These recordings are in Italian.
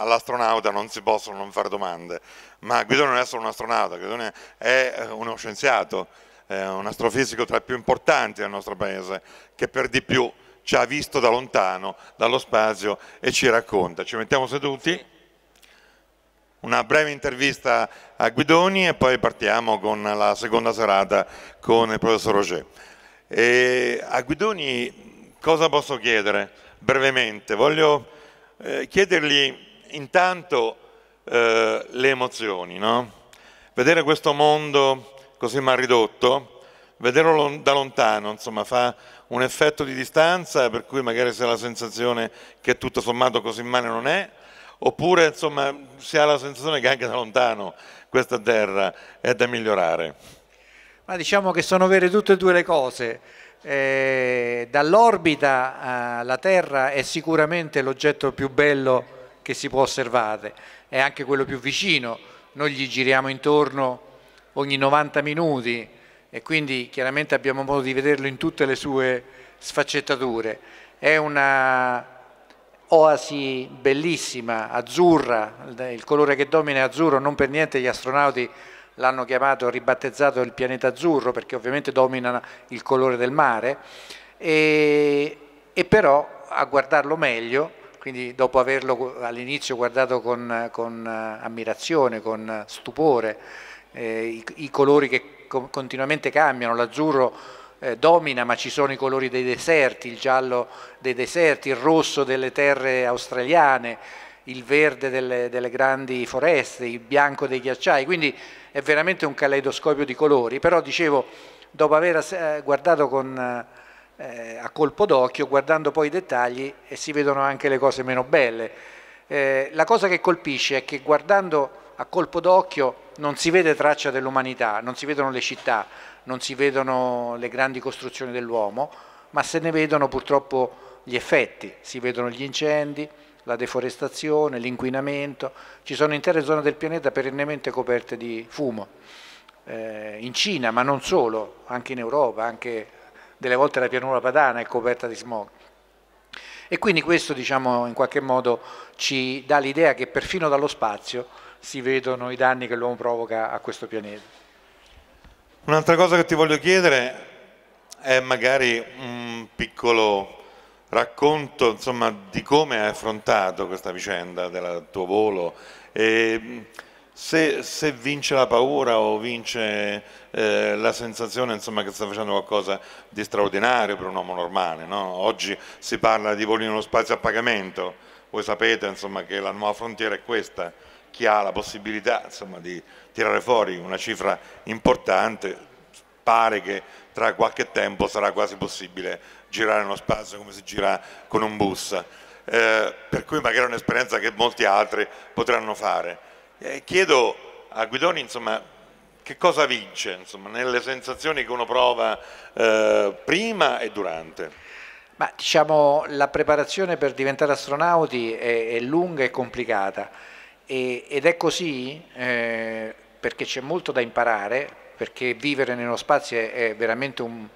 all'astronauta non si possono non fare domande, ma Guidone non è solo un astronauta, Guidone è eh, uno scienziato, è un astrofisico tra i più importanti del nostro paese, che per di più ci ha visto da lontano, dallo spazio e ci racconta. Ci mettiamo seduti? Una breve intervista a Guidoni e poi partiamo con la seconda serata con il professor Roger. E a Guidoni cosa posso chiedere? Brevemente, voglio eh, chiedergli intanto eh, le emozioni, no? Vedere questo mondo così mal ridotto, vederlo da lontano, insomma, fa un effetto di distanza, per cui magari si ha la sensazione che tutto sommato così male non è, oppure insomma, si ha la sensazione che anche da lontano questa terra è da migliorare. Ma diciamo che sono vere tutte e due le cose. Eh, dall'orbita eh, la Terra è sicuramente l'oggetto più bello che si può osservare, è anche quello più vicino, noi gli giriamo intorno ogni 90 minuti e quindi chiaramente abbiamo modo di vederlo in tutte le sue sfaccettature. È una oasi bellissima, azzurra, il colore che domina è azzurro, non per niente gli astronauti l'hanno chiamato, ribattezzato il pianeta azzurro perché ovviamente domina il colore del mare e, e però a guardarlo meglio quindi dopo averlo all'inizio guardato con, con, eh, ammirazione, con stupore, eh, i, i, colori che continuamente cambiano, l'azzurro eh, domina ma ci sono i colori dei deserti, il giallo dei deserti, il rosso delle terre australiane, il verde delle, delle grandi foreste, il bianco dei ghiacciai, quindi è veramente un caleidoscopio di colori, però dicevo dopo aver eh, guardato con eh, eh, a colpo d'occhio, guardando poi i dettagli e si vedono anche le cose meno belle. Eh, la cosa che colpisce è che guardando a colpo d'occhio non si vede traccia dell'umanità, non si vedono le città, non si vedono le grandi costruzioni dell'uomo, ma se ne vedono purtroppo gli effetti, si vedono gli incendi, la deforestazione, l'inquinamento, ci sono intere zone del pianeta perennemente coperte di fumo, eh, in Cina ma non solo, anche in Europa, anche delle volte la pianura padana è coperta di smog. E quindi questo diciamo, in qualche modo ci dà l'idea che perfino dallo spazio si vedono i danni che l'uomo provoca a questo pianeta. Un'altra cosa che ti voglio chiedere è magari un piccolo racconto insomma, di come hai affrontato questa vicenda del tuo volo. E se, se, vince la paura o vince eh, la sensazione insomma, che sta facendo qualcosa di straordinario per un uomo normale. No? Oggi si parla di voli nello spazio a pagamento, voi sapete insomma, che la nuova frontiera è questa, chi ha la possibilità insomma, di tirare fuori una cifra importante pare che tra qualche tempo sarà quasi possibile girare nello spazio come si gira con un bus. Eh, per cui magari è un'esperienza che molti altri potranno fare eh, chiedo a Guidoni insomma, che cosa vince insomma, nelle sensazioni che uno prova eh, prima e durante. Ma, diciamo, la preparazione per diventare astronauti è, è lunga e complicata e, ed è così eh, perché c'è molto da imparare, perché vivere nello spazio è, è veramente un,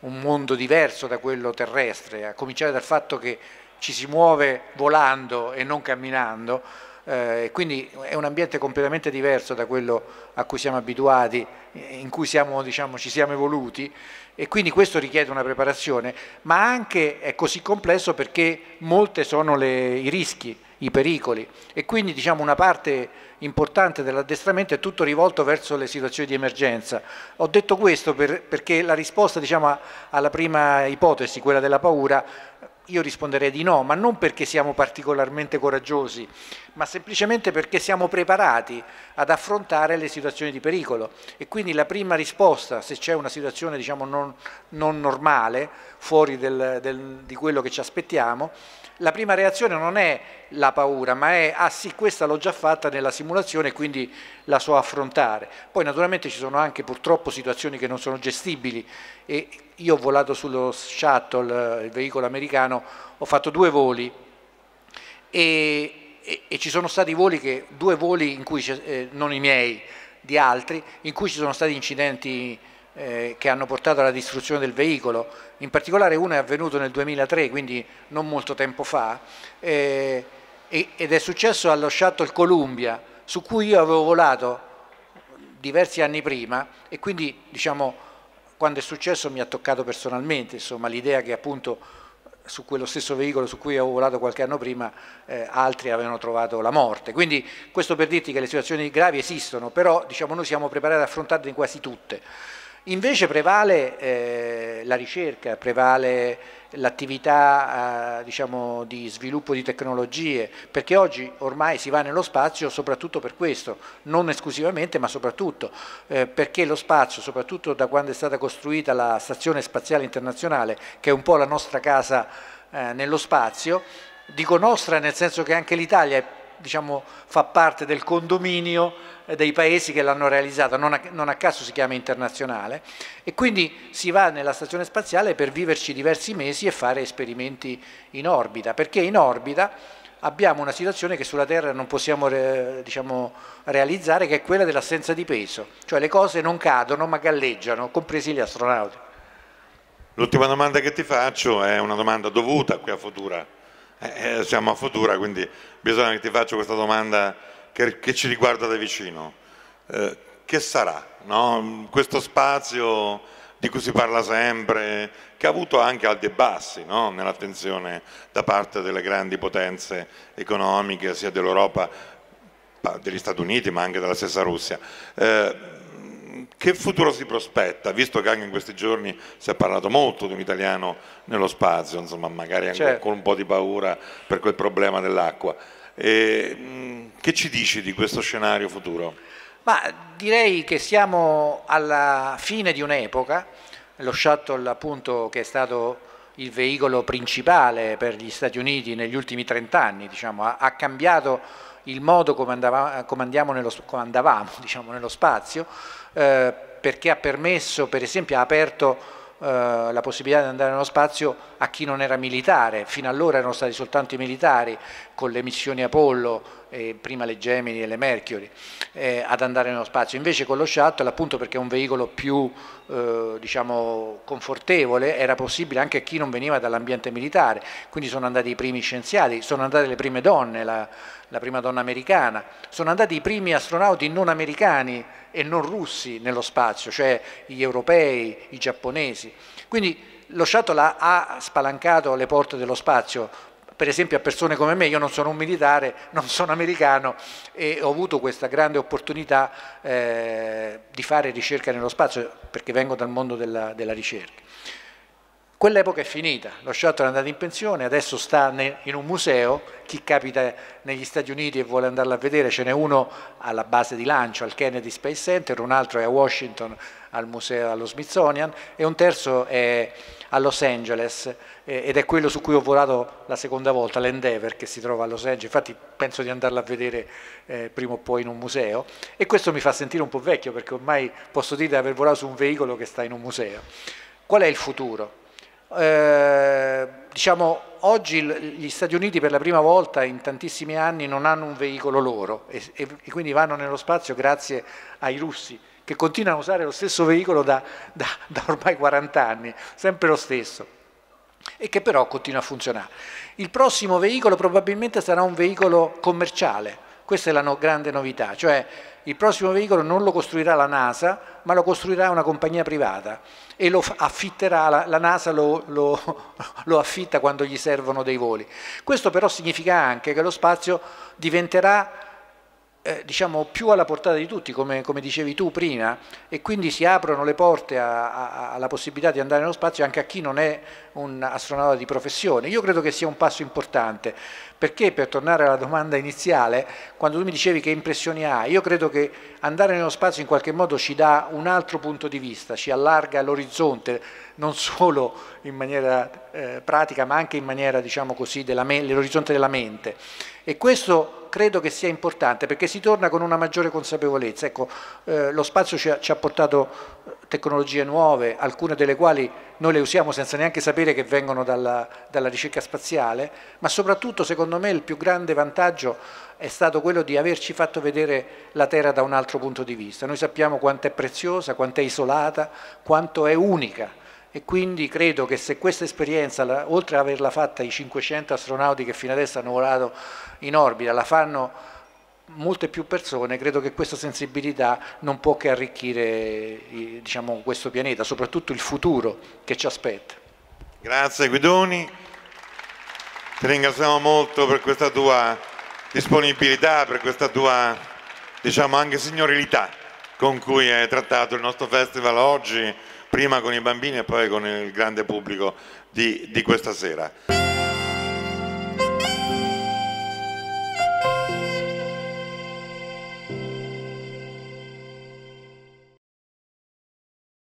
un mondo diverso da quello terrestre, a cominciare dal fatto che ci si muove volando e non camminando, eh, quindi è un ambiente completamente diverso da quello a cui siamo abituati, in cui siamo, diciamo, ci siamo evoluti e quindi questo richiede una preparazione, ma anche è così complesso perché molte sono le, i rischi, i pericoli e quindi diciamo, una parte importante dell'addestramento è tutto rivolto verso le situazioni di emergenza. Ho detto questo per, perché la risposta diciamo, alla prima ipotesi, quella della paura, io risponderei di no, ma non perché siamo particolarmente coraggiosi, ma semplicemente perché siamo preparati ad affrontare le situazioni di pericolo e quindi la prima risposta, se c'è una situazione diciamo, non, non normale, fuori del, del, di quello che ci aspettiamo, la prima reazione non è la paura, ma è ah sì, questa l'ho già fatta nella simulazione, e quindi la so affrontare. Poi naturalmente ci sono anche purtroppo situazioni che non sono gestibili e io ho volato sullo shuttle, il veicolo americano, ho fatto due voli e, e, e ci sono stati voli che, due voli in cui, eh, non i miei, di altri, in cui ci sono stati incidenti eh, che hanno portato alla distruzione del veicolo, in particolare uno è avvenuto nel 2003, quindi non molto tempo fa, eh, ed è successo allo Shuttle Columbia, su cui io avevo volato diversi anni prima e quindi diciamo, quando è successo mi ha toccato personalmente, l'idea che appunto su quello stesso veicolo su cui avevo volato qualche anno prima eh, altri avevano trovato la morte. Quindi questo per dirti che le situazioni gravi esistono, però diciamo, noi siamo preparati ad affrontarle in quasi tutte. Invece prevale eh, la ricerca, prevale l'attività eh, diciamo, di sviluppo di tecnologie, perché oggi ormai si va nello spazio soprattutto per questo, non esclusivamente ma soprattutto, eh, perché lo spazio, soprattutto da quando è stata costruita la Stazione Spaziale Internazionale, che è un po' la nostra casa eh, nello spazio, dico nostra nel senso che anche l'Italia è diciamo, fa parte del condominio eh, dei paesi che l'hanno realizzata, non a, non a, caso si chiama internazionale, e quindi si va nella stazione spaziale per viverci diversi mesi e fare esperimenti in orbita, perché in orbita abbiamo una situazione che sulla Terra non possiamo diciamo, realizzare, che è quella dell'assenza di peso, cioè le cose non cadono ma galleggiano, compresi gli astronauti. L'ultima domanda che ti faccio è una domanda dovuta qui a Futura eh, eh, siamo a Futura, quindi bisogna che ti faccio questa domanda che, che ci riguarda da vicino. Eh, che sarà no? questo spazio di cui si parla sempre, che ha avuto anche alti e bassi no? nell'attenzione da parte delle grandi potenze economiche, sia dell'Europa, degli Stati Uniti, ma anche della stessa Russia. Eh, che futuro si prospetta, visto che anche in questi giorni si è parlato molto di un italiano nello spazio, insomma, magari anche certo. con un po' di paura per quel problema dell'acqua. E, che ci dici di questo scenario futuro? Ma direi che siamo alla fine di un'epoca, lo shuttle appunto che è stato il veicolo principale per gli Stati Uniti negli ultimi 30 anni, diciamo, ha, ha cambiato il modo come, andava, nello, come andavamo diciamo, nello spazio, eh, perché ha permesso, per esempio, ha aperto eh, la possibilità di andare nello spazio a chi non era militare, fino allora erano stati soltanto i militari con le missioni Apollo eh, prima le Gemini e le Mercury, eh, ad andare nello spazio. Invece con lo shuttle, appunto perché è un veicolo più eh, diciamo, confortevole, era possibile anche a chi non veniva dall'ambiente militare, quindi sono andati i primi scienziati, sono andate le prime donne, la, la prima donna americana, sono andati i primi astronauti non americani e non russi nello spazio, cioè gli europei, i giapponesi. Quindi lo shuttle ha spalancato le porte dello spazio per esempio a persone come me, io non sono un militare, non sono americano e ho avuto questa grande opportunità eh, di fare ricerca nello spazio perché vengo dal mondo della, della ricerca. Quell'epoca è finita, lo shuttle è andato in pensione, adesso sta in un museo, chi capita negli Stati Uniti e vuole andarlo a vedere, ce n'è uno alla base di lancio, al Kennedy Space Center, un altro è a Washington, al museo, allo Smithsonian e un terzo è a Los Angeles eh, ed è quello su cui ho volato la seconda volta, l'Endeavor che si trova a Los Angeles, infatti penso di andarla a vedere eh, prima o poi in un museo e questo mi fa sentire un po' vecchio perché ormai posso dire di aver volato su un veicolo che sta in un museo. Qual è il futuro? Eh, diciamo, oggi gli Stati Uniti per la prima volta in tantissimi anni non hanno un veicolo loro e, e quindi vanno nello spazio grazie ai russi che continuano a usare lo stesso veicolo da, da, da ormai 40 anni, sempre lo stesso e che però continua a funzionare. Il prossimo veicolo probabilmente sarà un veicolo commerciale, questa è la no grande novità, cioè il prossimo veicolo non lo costruirà la NASA, ma lo costruirà una compagnia privata e lo affitterà, la, la NASA lo, lo, lo, affitta quando gli servono dei voli. Questo però significa anche che lo spazio diventerà eh, diciamo, più alla portata di tutti, come, come, dicevi tu prima, e quindi si aprono le porte a, a, alla possibilità di andare nello spazio anche a chi non è un astronauta di professione. Io credo che sia un passo importante, perché per tornare alla domanda iniziale, quando tu mi dicevi che impressioni hai, io credo che andare nello spazio in qualche modo ci dà un altro punto di vista, ci allarga l'orizzonte, non solo in maniera eh, pratica, ma anche in maniera, diciamo così, dell'orizzonte della mente. E questo credo che sia importante perché si torna con una maggiore consapevolezza. Ecco, eh, lo spazio ci ha, ci ha portato tecnologie nuove, alcune delle quali noi le usiamo senza neanche sapere che vengono dalla, dalla ricerca spaziale, ma soprattutto secondo me il più grande vantaggio è stato quello di averci fatto vedere la Terra da un altro punto di vista. Noi sappiamo quanto è preziosa, quanto è isolata, quanto è unica e quindi credo che se questa esperienza, oltre ad averla fatta i 500 astronauti che fino adesso hanno volato in orbita, la fanno molte più persone, credo che questa sensibilità non può che arricchire diciamo, questo pianeta, soprattutto il futuro che ci aspetta. Grazie Guidoni, ti ringraziamo molto per questa tua disponibilità, per questa tua diciamo anche signorilità con cui hai trattato il nostro festival oggi, prima con i bambini e poi con il grande pubblico di, di questa sera.